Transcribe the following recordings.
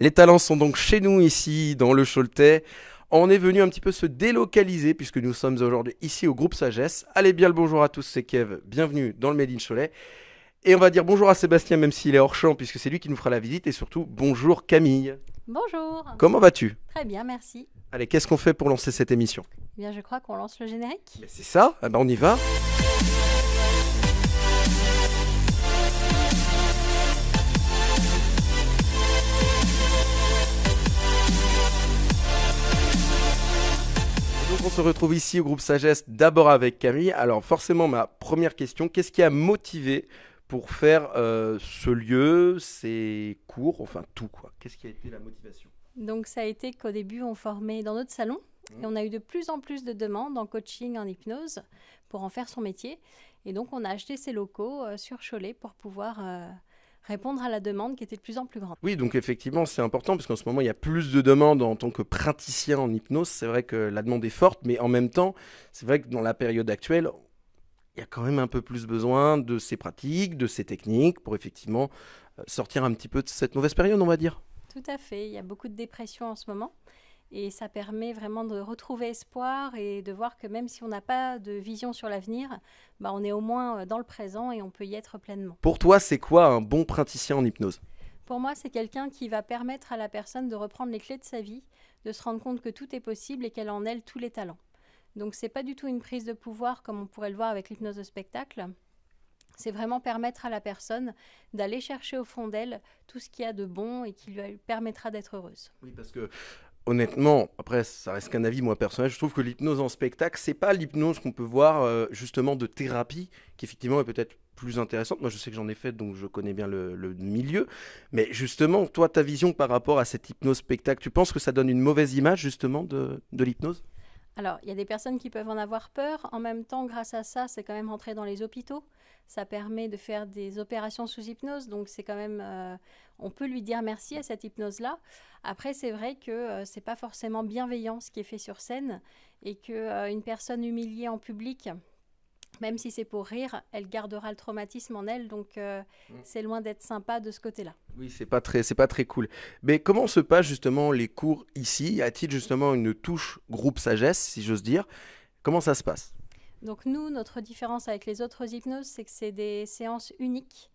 Les talents sont donc chez nous ici, dans le Choletais. On est venu un petit peu se délocaliser puisque nous sommes aujourd'hui ici au groupe Sagesse. Allez bien le bonjour à tous, c'est Kev, bienvenue dans le Made in Cholet. Et on va dire bonjour à Sébastien même s'il est hors champ puisque c'est lui qui nous fera la visite et surtout bonjour Camille. Bonjour. Comment vas-tu Très bien, merci. Allez, qu'est-ce qu'on fait pour lancer cette émission eh bien, je crois qu'on lance le générique. c'est ça, ah ben, on y va. retrouve ici au groupe Sagesse, d'abord avec Camille. Alors forcément, ma première question, qu'est-ce qui a motivé pour faire euh, ce lieu, ces cours, enfin tout quoi Qu'est-ce qui a été la motivation Donc ça a été qu'au début, on formait dans notre salon. Mmh. Et on a eu de plus en plus de demandes en coaching, en hypnose, pour en faire son métier. Et donc on a acheté ces locaux euh, sur Cholet pour pouvoir... Euh, répondre à la demande qui était de plus en plus grande. Oui, donc effectivement, c'est important parce qu'en ce moment, il y a plus de demandes en tant que praticien en hypnose. C'est vrai que la demande est forte, mais en même temps, c'est vrai que dans la période actuelle, il y a quand même un peu plus besoin de ces pratiques, de ces techniques pour effectivement euh, sortir un petit peu de cette mauvaise période, on va dire. Tout à fait, il y a beaucoup de dépression en ce moment. Et ça permet vraiment de retrouver espoir et de voir que même si on n'a pas de vision sur l'avenir, bah, on est au moins euh, dans le présent et on peut y être pleinement. Pour toi, c'est quoi un bon praticien en hypnose Pour moi, c'est quelqu'un qui va permettre à la personne de reprendre les clés de sa vie, de se rendre compte que tout est possible et qu'elle en elle tous les talents. Donc c'est pas du tout une prise de pouvoir comme on pourrait le voir avec l'hypnose de spectacle. C'est vraiment permettre à la personne d'aller chercher au fond d'elle tout ce qu'il y a de bon et qui lui permettra d'être heureuse. Oui, parce que honnêtement, après, ça reste qu'un avis, moi, personnel, je trouve que l'hypnose en spectacle, c'est pas l'hypnose qu'on peut voir, euh, justement, de thérapie, qui, effectivement, est peut-être plus intéressante. Moi, je sais que j'en ai fait, donc je connais bien le, milieu. Mais, justement, toi, ta vision par rapport à cette hypnose spectacle, tu penses que ça donne une mauvaise image, justement, de l'hypnose alors, il y a des personnes qui peuvent en avoir peur. En même temps, grâce à ça, c'est quand même rentré dans les hôpitaux. Ça permet de faire des opérations sous hypnose. Donc, c'est quand même. Euh, on peut lui dire merci à cette hypnose-là. Après, c'est vrai que euh, c'est pas forcément bienveillant ce qui est fait sur scène et qu'une euh, personne humiliée en public, même si c'est pour rire, elle gardera le traumatisme en elle, donc euh, mm. c'est loin d'être sympa de ce côté-là. Oui, c'est pas très, c'est pas très cool. Mais comment se passent justement les cours ici Y a-t-il justement une touche groupe sagesse, si j'ose dire Comment ça se passe Donc nous, notre différence avec les autres hypnoses, c'est que c'est des séances uniques.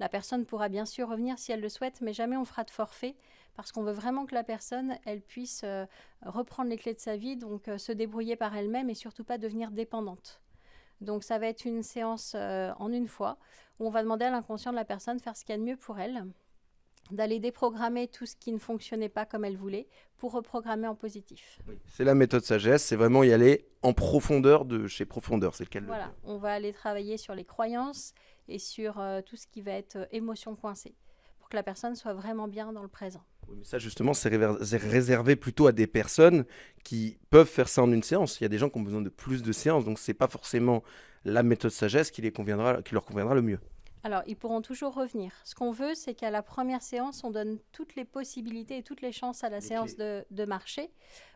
La personne pourra bien sûr revenir si elle le souhaite, mais jamais on fera de forfait parce qu'on veut vraiment que la personne, elle puisse euh, reprendre les clés de sa vie, donc euh, se débrouiller par elle-même et surtout pas devenir dépendante. Donc ça va être une séance euh, en une fois où on va demander à l'inconscient de la personne de faire ce qu'il y a de mieux pour elle, d'aller déprogrammer tout ce qui ne fonctionnait pas comme elle voulait pour reprogrammer en positif. C'est la méthode sagesse, c'est vraiment y aller en profondeur de chez profondeur, c'est le cas Voilà, on va aller travailler sur les croyances et sur euh, tout ce qui va être euh, émotion coincée pour que la personne soit vraiment bien dans le présent. Oui, mais ça, justement, c'est réservé plutôt à des personnes qui peuvent faire ça en une séance. Il y a des gens qui ont besoin de plus de séances, donc ce n'est pas forcément la méthode sagesse qui, les conviendra, qui leur conviendra le mieux. Alors, ils pourront toujours revenir. Ce qu'on veut, c'est qu'à la première séance, on donne toutes les possibilités et toutes les chances à la séance de, de, marché.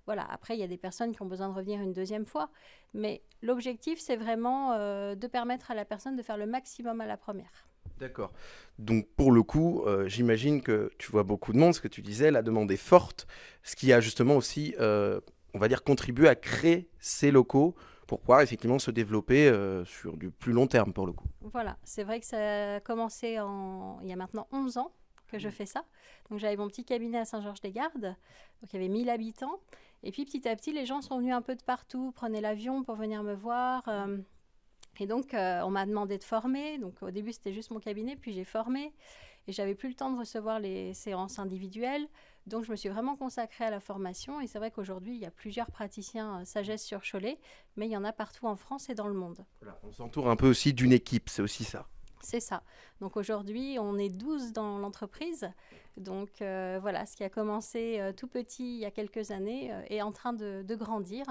Voilà, après, il y a des personnes qui ont besoin de revenir une deuxième fois. Mais l'objectif, c'est vraiment euh, de permettre à la personne de faire le maximum à la première. D'accord. Donc pour le coup, euh, j'imagine que tu vois beaucoup de monde, ce que tu disais, la demande est forte, ce qui a justement aussi, euh, on va dire, contribué à créer ces locaux pour pouvoir effectivement se développer euh, sur du plus long terme pour le coup. Voilà, c'est vrai que ça a commencé il y a maintenant 11 ans que je mmh. fais ça. Donc j'avais mon petit cabinet à Saint-Georges-des-Gardes, donc il y avait 1000 habitants. Et puis petit à petit, les gens sont venus un peu de partout, prenaient l'avion pour venir me voir. Et donc, euh, on m'a demandé de former. Donc, au début, c'était juste mon cabinet, puis j'ai formé. Et j'avais plus le temps de recevoir les séances individuelles. Donc, je me suis vraiment consacrée à la formation. Et c'est vrai qu'aujourd'hui, il y a plusieurs praticiens euh, sagesse sur Cholet, mais il y en a partout en France et dans le monde. on s'entoure un peu aussi d'une équipe, c'est aussi ça. C'est ça. Donc aujourd'hui, on est 12 dans l'entreprise. Donc euh, voilà, ce qui a commencé tout petit il y a quelques années est en train de grandir.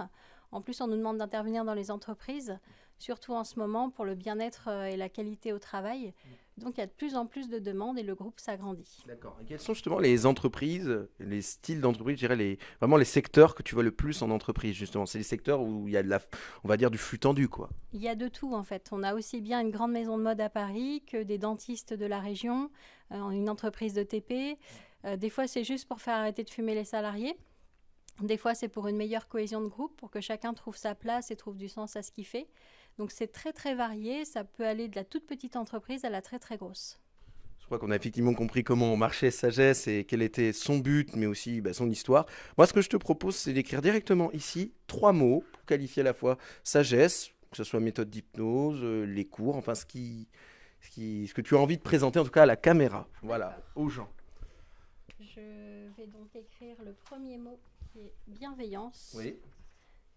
En plus, on nous demande d'intervenir dans les entreprises surtout en ce moment pour le bien-être euh, et la qualité au travail. Mm. Donc il y a de plus en plus de demandes et le groupe s'agrandit. D'accord. Et quelles sont justement les entreprises, les styles d'entreprise, je dirais vraiment les secteurs que tu vois le plus en entreprise justement C'est les secteurs où il y a de la, on va dire du flux tendu quoi. Il y a de tout en fait. On a aussi bien une grande maison de mode à Paris que des dentistes de la région, euh, une entreprise de TP. Euh, des fois c'est juste pour faire arrêter de fumer les salariés. Des fois c'est pour une meilleure cohésion de groupe, pour que chacun trouve sa place et trouve du sens à ce qu'il fait. Donc c'est très très varié, ça peut aller de la toute petite entreprise à la très très grosse. Je crois qu'on a effectivement compris comment marchait Sagesse et quel était son but, mais aussi bah, son histoire. Moi, ce que je te propose, c'est d'écrire directement ici trois mots pour qualifier à la fois Sagesse, que ce soit méthode d'hypnose, euh, les cours, enfin ce qui, ce, qui, ce que tu as envie de présenter en tout cas à la caméra, voilà, aux gens. Je vais donc écrire le premier mot qui est bienveillance. Oui.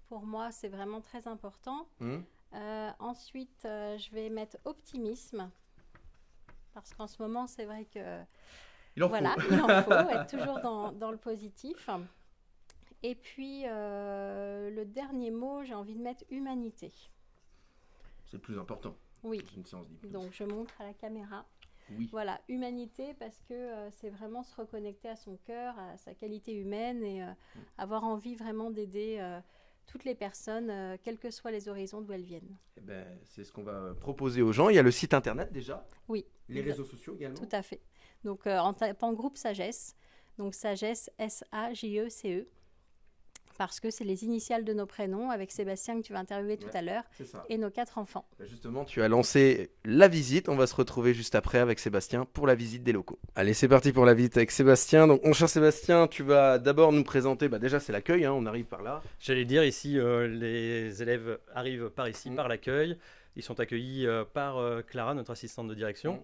Pour moi, c'est vraiment très important. Hmm. Euh, ensuite, euh, je vais mettre optimisme. Parce qu'en ce moment, c'est vrai que. Il en voilà, faut. il faut, être toujours dans, le positif. Et puis, euh, le dernier mot, j'ai envie de mettre humanité. C'est le plus important. Oui. Donc, je montre à la caméra. Voilà, humanité, parce que c'est vraiment se reconnecter à son cœur, à sa qualité humaine et mm. avoir envie vraiment d'aider toutes les personnes, euh, quels que soient les horizons d'où elles viennent. Eh ben, c'est ce qu'on va euh, proposer aux gens. Il y a le site internet déjà. Oui. Les réseaux sociaux également. Tout à fait. Donc euh, en groupe Sagesse, donc Sagesse S-A-J-E-C-E. e c e parce que c'est les initiales de nos prénoms avec Sébastien que tu vas interviewer tout à l'heure et nos quatre enfants. Bah, justement, tu as lancé la visite. On va se retrouver juste après avec Sébastien pour la visite des locaux. Allez, c'est parti pour la visite avec Sébastien. Donc, mon cher Sébastien, tu vas d'abord nous présenter. Bah, déjà, c'est l'accueil. Hein, on arrive par là. J'allais dire ici, euh, les élèves arrivent par ici, mm. par l'accueil. Ils sont accueillis euh, par euh, Clara, notre assistante de direction. Mm.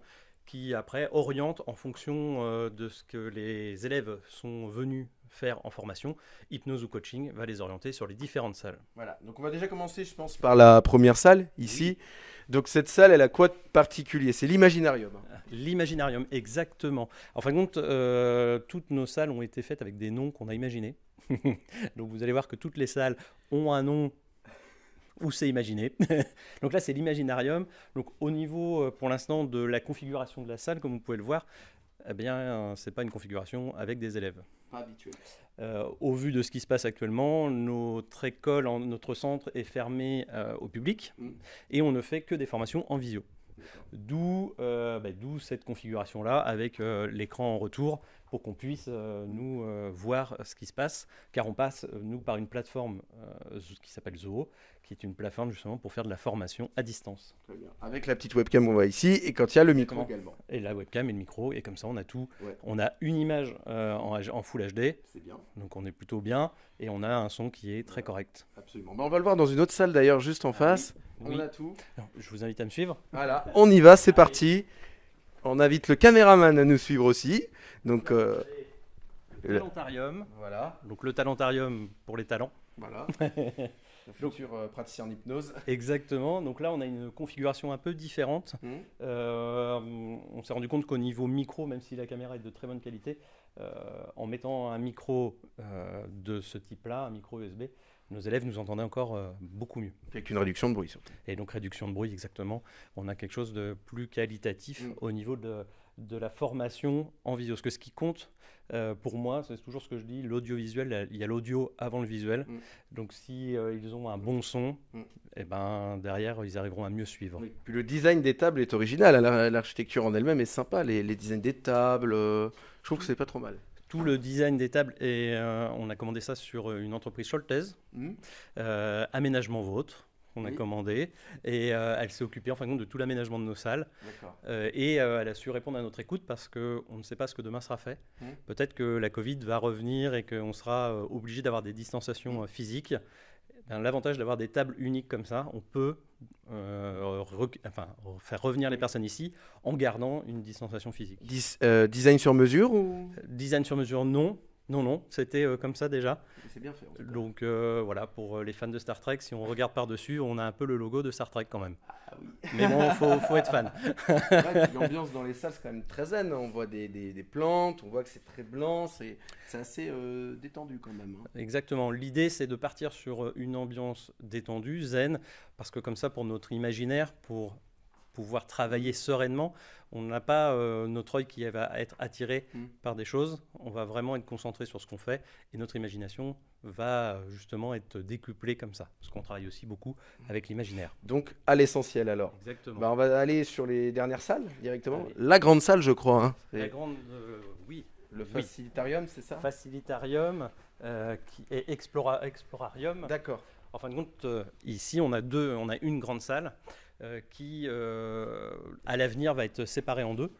qui après oriente en fonction de ce que les élèves sont venus faire en formation, hypnose ou coaching, va les orienter sur les différentes salles. Voilà, donc on va déjà commencer, je pense, par la première salle, ici. Donc cette salle, elle a quoi de particulier C'est l'imaginarium. L'imaginarium, exactement. En fin de compte, euh, toutes nos salles ont été faites avec des noms qu'on a imaginés. donc vous allez voir que toutes les salles ont un nom où c'est imaginé. donc là, c'est l'imaginarium. Donc au niveau, euh, pour l'instant, de la configuration de la salle, comme vous pouvez le voir, eh bien, ce n'est pas une configuration avec des élèves. Euh, au vu de ce qui se passe actuellement, notre école, en, notre centre est fermé euh, au public mm. et on ne fait que des formations en visio. Euh, bah, d'où cette configuration-là avec l'écran en retour pour qu'on puisse euh, nous euh, voir euh, ce qui se passe, car on passe, nous, par une plateforme qui s'appelle Zoho, qui est une plateforme justement pour faire de la formation à distance. Très bien. Avec la petite webcam qu'on voit ici, et quand il y a le micro également. Et la webcam et le micro, et comme ça, on a tout. On a une image en, Full HD, bien. donc on est plutôt bien, et on a un son qui est très correct. Absolument. Mais bah, on va le voir dans une autre salle d'ailleurs, juste en ah face. On a tout. Je vous invite à me suivre. Voilà, on y va, c'est parti. On invite le caméraman à nous suivre aussi. Donc, euh, le talentarium. Voilà. Donc le talentarium pour les talents. Voilà. le futur euh, praticien en hypnose. Exactement. Donc là, on a une configuration un peu différente. Hmm. Euh, on s'est rendu compte qu'au niveau micro, même si la caméra est de très bonne qualité, en mettant un micro de ce type-là, un micro USB, nos élèves nous entendaient encore euh, beaucoup mieux. Avec une réduction de bruit surtout. Et donc réduction de bruit, exactement. On a quelque chose de plus qualitatif mm. au niveau de, la formation en visio. Parce que ce qui compte euh, pour moi, c'est toujours ce que je dis, l'audiovisuel, il y a l'audio avant le visuel. Mm. Donc si euh, ils ont un bon son, mm. eh ben, derrière, ils arriveront à mieux suivre. Puis le design des tables est original, hein. l'architecture en elle-même est sympa, les, les, designs des tables, je trouve que c'est pas trop mal tout le design des tables et euh, on a commandé ça sur euh, une entreprise Scholtez, mm. euh, aménagement vôtre. On a commandé et elle s'est occupée en fin de compte de tout l'aménagement de nos salles. et elle a su répondre à notre écoute parce qu'on ne sait pas ce que demain sera fait. Mm. Peut-être que la Covid va revenir et qu'on sera obligé d'avoir des distanciations mm. physiques ben, l'avantage d'avoir des tables uniques comme ça, on peut euh, faire revenir les personnes ici en gardant une distanciation physique. Euh, design sur mesure ou Design sur mesure, non. Non, non, c'était euh, comme ça déjà. C'est bien fait. Donc euh, voilà, pour euh, les fans de Star Trek, si on regarde par-dessus, on a un peu le logo de Star Trek quand même. Ah oui. Mais bon, faut, faut être fan. L'ambiance dans les salles, c'est quand même très zen. Hein. On voit des, des, plantes, on voit que c'est très blanc, c'est assez détendu quand même. Hein. Exactement. L'idée, c'est de partir sur une ambiance détendue, zen, parce que comme ça, pour notre imaginaire, pour pouvoir travailler sereinement, on n'a pas euh, notre œil qui va être attiré mm. par des choses. On va vraiment être concentré sur ce qu'on fait et notre imagination va euh, justement être décuplée comme ça, parce qu'on travaille aussi beaucoup avec l'imaginaire. Donc à l'essentiel alors. Exactement. Bah, on va aller sur les dernières salles directement. La grande salle, je crois. Hein. La euh, oui. Le facilitarium, c'est ça Facilitarium qui est explorarium. D'accord. En fin de compte, ici, on a deux, on a une grande salle euh, qui, euh, à l'avenir, va être séparé en deux,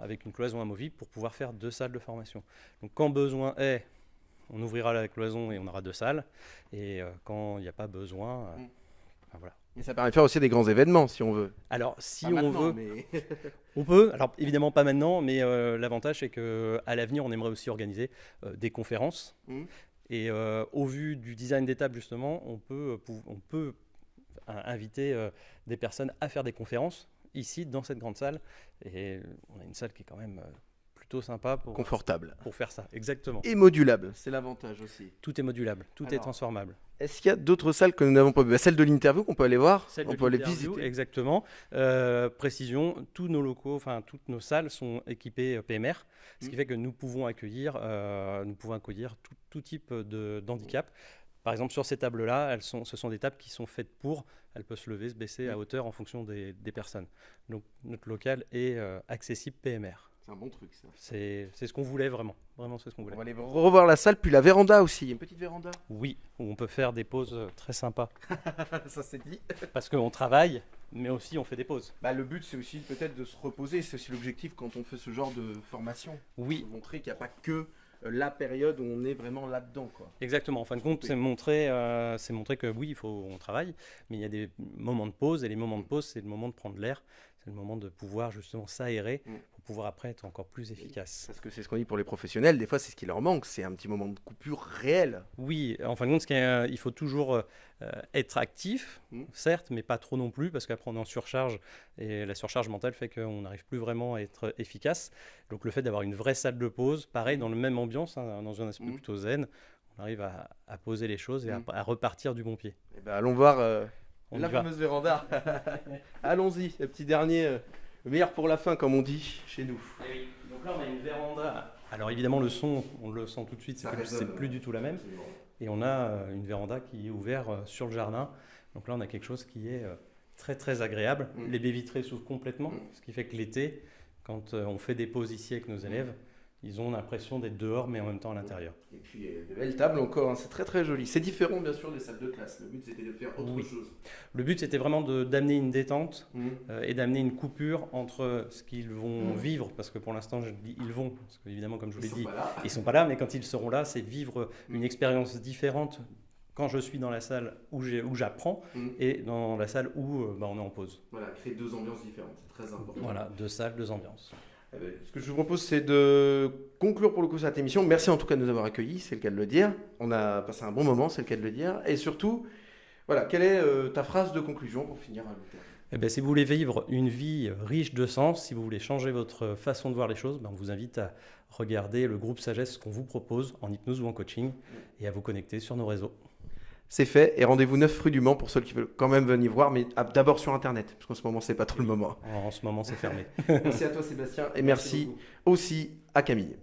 avec une cloison amovible, pour pouvoir faire deux salles de formation. Donc quand besoin est, on ouvrira la cloison et on aura deux salles, et euh, quand il n'y a pas besoin, hmm. ben voilà. Mais ça permet de faire aussi des grands événements si on veut. Alors si on veut, on peut. Alors évidemment pas maintenant, mais l'avantage c'est qu'à l'avenir on aimerait aussi organiser des conférences. Hmm. Et au vu du design d'étape, justement, on peut, on peut à inviter euh, des personnes à faire des conférences ici dans cette grande salle. Et on a une salle qui est quand même euh, plutôt sympa pour euh, confortable pour faire ça exactement et modulable c'est l'avantage aussi tout est modulable tout est transformable est-ce qu'il y a d'autres salles que nous n'avons pas vues bah, Celle de l'interview qu'on peut aller voir, on peut aller visiter. Exactement. précision, tous nos locaux, enfin toutes nos salles sont équipées PMR, ce qui mmh. fait que nous pouvons accueillir, nous pouvons accueillir tout, type de d'handicap. Mmh. Par exemple, sur ces tables-là, sont, ce sont des tables qui sont faites pour, elles peuvent se lever, se baisser à mm. hauteur en fonction des, personnes. Donc notre local est euh, accessible PMR. C'est un bon truc, ça. C'est ce qu'on voulait vraiment. Vraiment, c'est ce qu'on voulait. On va aller revoir la salle, puis la véranda aussi. Il y a une petite véranda Oui, où on peut faire des pauses euh, très sympas. ça, c'est dit. Parce qu'on travaille, mais aussi on fait des pauses. Bah, le but, c'est aussi peut-être de se reposer. C'est aussi l'objectif quand on fait ce genre de formation. Oui. montrer qu'il n'y a pas que la période où on est vraiment là-dedans. Quoi. Exactement, en fin de compte, c'est montrer, euh, c'est montrer que oui, il faut, on travaille, mais il y a des moments de pause, et les moments de pause, c'est le moment de prendre l'air, c'est le moment de pouvoir justement s'aérer mm. pour pouvoir après être encore plus efficace. Parce que c'est ce qu'on dit pour les professionnels, des fois c'est ce qui leur manque, c'est un petit moment de coupure réel. Oui, en fin de compte, euh, il, faut toujours euh, être actif, mm. certes, mais pas trop non plus, parce qu'après on est en surcharge, et la surcharge mentale fait qu'on n'arrive plus vraiment à être efficace. Donc le fait d'avoir une vraie salle de pause, pareil, mm. dans le même ambiance, hein, dans un aspect plutôt zen, on arrive à, poser les choses et à, repartir du bon pied. Eh ben, allons voir euh, la fameuse véranda. Allons-y, le petit dernier, euh, meilleur pour la fin, comme on dit chez nous. Eh donc là, on a une véranda. Alors évidemment, le son, on le sent tout de suite, c'est plus, du tout la même. Et on a euh, une véranda qui est ouverte euh, sur le jardin. Donc là, on a quelque chose qui est très très agréable. Mm. Les baies vitrées s'ouvrent complètement, mm. ce qui fait que l'été, quand on fait des pauses ici avec nos élèves, ils ont l'impression d'être dehors, mais en même temps à l'intérieur. Et puis, de belles tables encore, hein. c'est très très joli. C'est différent, bien sûr, des salles de classe. Le but, c'était de faire autre chose. Le but, c'était vraiment d'amener une détente mmh. euh, et d'amener une coupure entre ce qu'ils vont mmh. vivre, parce que pour l'instant, je dis ils vont, parce qu'évidemment, comme je vous l'ai dit, ils sont pas là, mais quand ils seront là, c'est vivre mmh. une expérience différente quand je suis dans la salle où j'apprends et dans la salle où euh, bah, on est en pause. Voilà, créer deux ambiances différentes, c'est très important. Voilà, deux salles, deux ambiances ce que je vous propose, c'est de conclure pour le coup cette émission. Merci en tout cas de nous avoir accueillis, c'est le cas de le dire. On a passé un bon moment, c'est le cas de le dire. Et surtout, voilà, quelle est euh, ta phrase de conclusion pour finir eh ben, si vous voulez vivre une vie riche de sens, si vous voulez changer votre façon de voir les choses, ben, on vous invite à regarder le groupe Sagesse qu'on vous propose en hypnose ou en coaching et à vous connecter sur nos réseaux. C'est fait. Et rendez-vous neuf rue du Mans pour ceux qui veulent quand même venir voir, mais d'abord sur Internet, parce qu'en ce moment, c'est pas trop le moment. En ce moment, c'est fermé. merci à toi, Sébastien, et merci aussi à Camille.